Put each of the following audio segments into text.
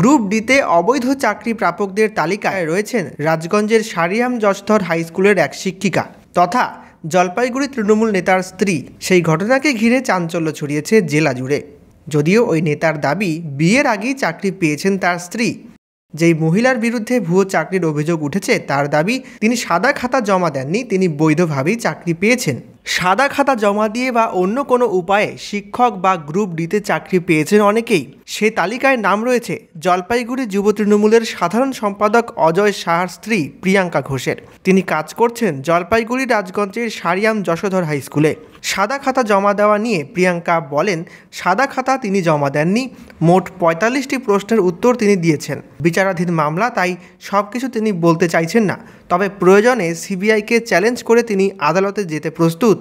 group ডিতে অবৈধ চাকরি প্রাপকদের তালিকায় রয়েছেন রাজগঞ্জের সারিয়াম জশধর হাই স্কুলের এক শিক্ষিকা তথা জলপাইগুড়ি তৃণমূল নেতার স্ত্রী সেই ঘটনাকে ঘিরে চাঞ্চল্য ছড়িয়েছে জেলা জুড়ে যদিও ওই নেতার দাবি বিয়ের আগেই চাকরি পেয়েছেন তার স্ত্রী যেই মহিলার বিরুদ্ধে ভুয়ো চাকরির অভিযোগ উঠেছে তার দাবি তিনি সাদা খাতা জমা দেননি তিনি বৈধভাবেই চাকরি পেয়েছেন সাদা খাতা জমা দিয়ে বা অন্য কোনো উপায়ে শিক্ষক বা গ্রুপ ডিতে চাকরি পেয়েছেন অনেকেই সে তালিকায় নাম রয়েছে জলপাইগুড়ি যুব তৃণমূলের সাধারণ সম্পাদক অজয় সাহার স্ত্রী প্রিয়াঙ্কা ঘোষের তিনি কাজ করছেন জলপাইগুড়ি রাজগঞ্জের সারিয়াম যশোধর হাই স্কুলে সাদা খাতা জমা দেওয়া নিয়ে প্রিয়াঙ্কা বলেন সাদা খাতা তিনি জমা দেননি মোট পঁয়তাল্লিশটি প্রশ্নের উত্তর তিনি দিয়েছেন বিচারাধীন মামলা তাই সব কিছু তিনি বলতে চাইছেন না তবে প্রয়োজনে সিবিআইকে চ্যালেঞ্জ করে তিনি আদালতে যেতে প্রস্তুত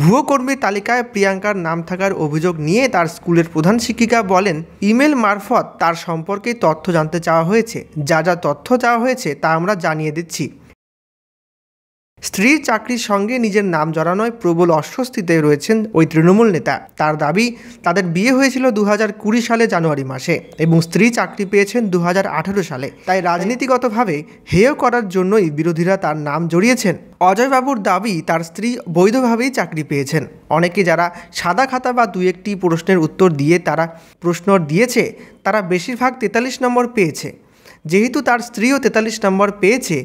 ভুয়ো কর্মীর তালিকায় প্রিয়াঙ্কার নাম থাকার অভিযোগ নিয়ে তার স্কুলের প্রধান শিক্ষিকা বলেন ইমেল মারফত তার সম্পর্কে তথ্য জানতে চাওয়া হয়েছে যা যা তথ্য চাওয়া হয়েছে তা আমরা জানিয়ে দিচ্ছি স্ত্রীর চাকরির সঙ্গে নিজের নাম জড়ানোয় প্রবল অস্বস্তিতে রয়েছেন ওই তৃণমূল নেতা তার দাবি তাদের বিয়ে হয়েছিল দু সালে জানুয়ারি মাসে এবং স্ত্রী চাকরি পেয়েছেন দু সালে তাই রাজনীতিগতভাবে হেয় করার জন্যই বিরোধীরা তার নাম জড়িয়েছেন অজয়বাবুর দাবি তার স্ত্রী বৈধভাবেই চাকরি পেয়েছেন অনেকে যারা সাদা খাতা বা দু একটি প্রশ্নের উত্তর দিয়ে তারা প্রশ্ন দিয়েছে তারা বেশিরভাগ তেতাল্লিশ নম্বর পেয়েছে যেহেতু তার স্ত্রীও তেতাল্লিশ নম্বর পেয়েছে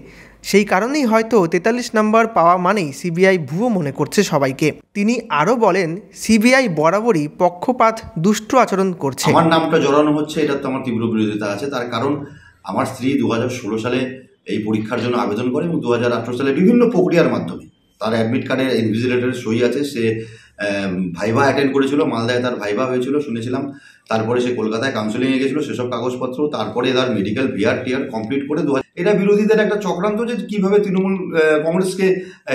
সেই কারণেই হয়তো তেতাল্লিশ নম্বর পাওয়া মানেই সিবিআই ভুয়ো মনে করছে সবাইকে তিনি আরও বলেন সিবিআই বরাবরই পক্ষপাত দুষ্ট আচরণ করছে আমার নামটা জড়ানো হচ্ছে এটা তো আমার তীব্র বিরোধিতা আছে তার কারণ আমার স্ত্রী দু সালে এই পরীক্ষার জন্য আবেদন করে এবং দু সালে বিভিন্ন প্রক্রিয়ার মাধ্যমে তার অ্যাডমিট কার্ডের ইনভিজিলেটরের সই আছে সে ভাইভা অ্যাটেন্ড করেছিল মালদায় তার ভাইভা হয়েছিল শুনেছিলাম তারপরে সে কলকাতায় কাউন্সেলিংয়ে গেছিলো সেসব কাগজপত্র তারপরে তার মেডিকেল বিআর টিআর কমপ্লিট করে দু এটা বিরোধীদের একটা চক্রান্ত যে কীভাবে তৃণমূল কংগ্রেসকে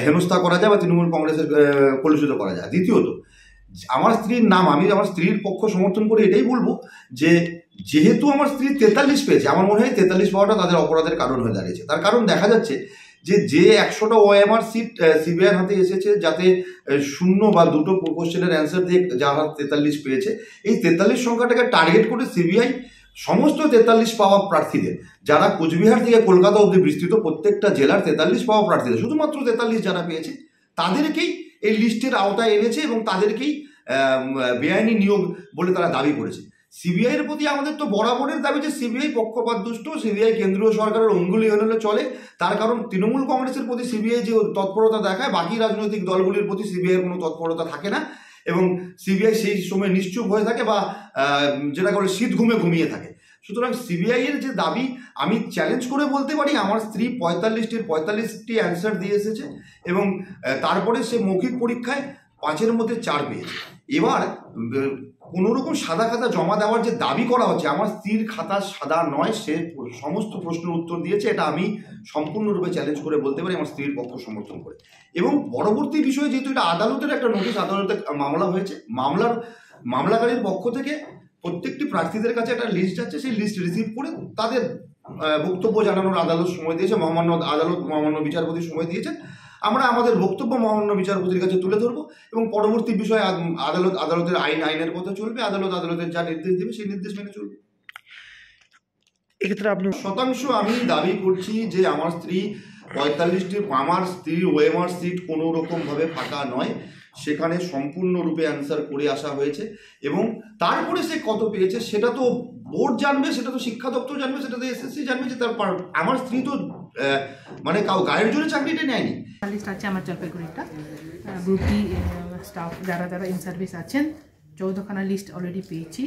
হেনস্থা করা যায় বা তৃণমূল কংগ্রেসের কলুষিত করা যায় দ্বিতীয়ত আমার স্ত্রীর নাম আমি আমার স্ত্রীর পক্ষ সমর্থন করে এটাই বলবো যে যেহেতু আমার স্ত্রী তেতাল্লিশ পেয়েছে আমার মনে হয় তেতাল্লিশ পাওয়াটা তাদের অপরাধের কারণ হয়ে দাঁড়িয়েছে তার কারণ দেখা যাচ্ছে যে যে একশোটা আর সিট সিবিআইয়ের হাতে এসেছে যাতে শূন্য বা দুটো কোশ্চেনের অ্যান্সার দিয়ে যারা তেতাল্লিশ পেয়েছে এই তেতাল্লিশ সংখ্যাটাকে টার্গেট করে সিবিআই সমস্ত তেতাল্লিশ পাওয়া প্রার্থীদের যারা কোচবিহার থেকে কলকাতা অবধি বিস্তৃত প্রত্যেকটা জেলার তেতাল্লিশ পাওয়া প্রার্থীদের শুধুমাত্র তেতাল্লিশ যারা পেয়েছে তাদেরকেই এই লিস্টের আওতায় এনেছে এবং তাদেরকেই বেআইনি নিয়োগ বলে তারা দাবি করেছে সিবিআই এর প্রতি আমাদের তো বরাবরের দাবি যে সিবিআই পক্ষপাত দুষ্ট সিবিআই কেন্দ্রীয় সরকারের অঙ্গুলি হলে চলে তার কারণ তৃণমূল কংগ্রেসের প্রতি সিবিআই যে তৎপরতা দেখায় বাকি রাজনৈতিক দলগুলির প্রতি সিবিআইয়ের কোনো তৎপরতা থাকে না এবং সিবিআই সেই সময় নিশ্চুপ হয়ে থাকে বা যেটা করে শীত ঘুমে ঘুমিয়ে থাকে সুতরাং সিবিআই এর যে দাবি আমি চ্যালেঞ্জ করে বলতে পারি আমার স্ত্রী পঁয়তাল্লিশটির পঁয়তাল্লিশটি অ্যান্সার দিয়ে এসেছে এবং তারপরে সে মৌখিক পরীক্ষায় পাঁচের মধ্যে চার পেয়েছে এবার কোনো রকম সাদা খাতা জমা দেওয়ার যে দাবি করা হচ্ছে আমার স্ত্রীর খাতা সাদা নয় সে সমস্ত প্রশ্নের উত্তর দিয়েছে এটা আমি সম্পূর্ণরূপে চ্যালেঞ্জ করে বলতে পারি আমার স্ত্রীর পক্ষ সমর্থন করে এবং পরবর্তী বিষয়ে যেহেতু এটা আদালতের একটা নোটিশ আদালতে মামলা হয়েছে মামলার মামলাকারীর পক্ষ থেকে প্রত্যেকটি প্রার্থীদের কাছে একটা লিস্ট আছে সেই লিস্ট রিসিভ করে তাদের বক্তব্য জানানোর আদালত সময় দিয়েছে মহামান্য আদালত মহামান্য বিচারপতি সময় দিয়েছেন আমরা আমাদের বক্তব্য মহামান্য বিচারপতির কাছে তুলে ধরবো এবং পরবর্তী বিষয়ে আদালত আদালতের আইন আইনের পথে চলবে আদালত আদালতের যা নির্দেশ দেবে সেই নির্দেশ মেনে চলবে এক্ষেত্রে আপনি শতাংশ আমি দাবি করছি যে আমার স্ত্রী পঁয়তাল্লিশটি আমার স্ত্রী ওয়েমার সিট কোনো রকমভাবে ফাঁকা নয় সেখানে সম্পূর্ণরূপে অ্যান্সার করে আসা হয়েছে এবং তারপরে সে কত পেয়েছে সেটা তো বোর্ড জানবে সেটা তো শিক্ষা দপ্তর জানবে সেটা তো এসএসসি জানবে যে তার আমার স্ত্রী তো মানে কাউ গায়ের জোরে চাকরিটা নেয়নি আছে আমার জলপাইগুড়িটা গ্রুপটি স্টাফ যারা যারা ইন সার্ভিস আছেন চৌদ্দখানা লিস্ট অলরেডি পেয়েছি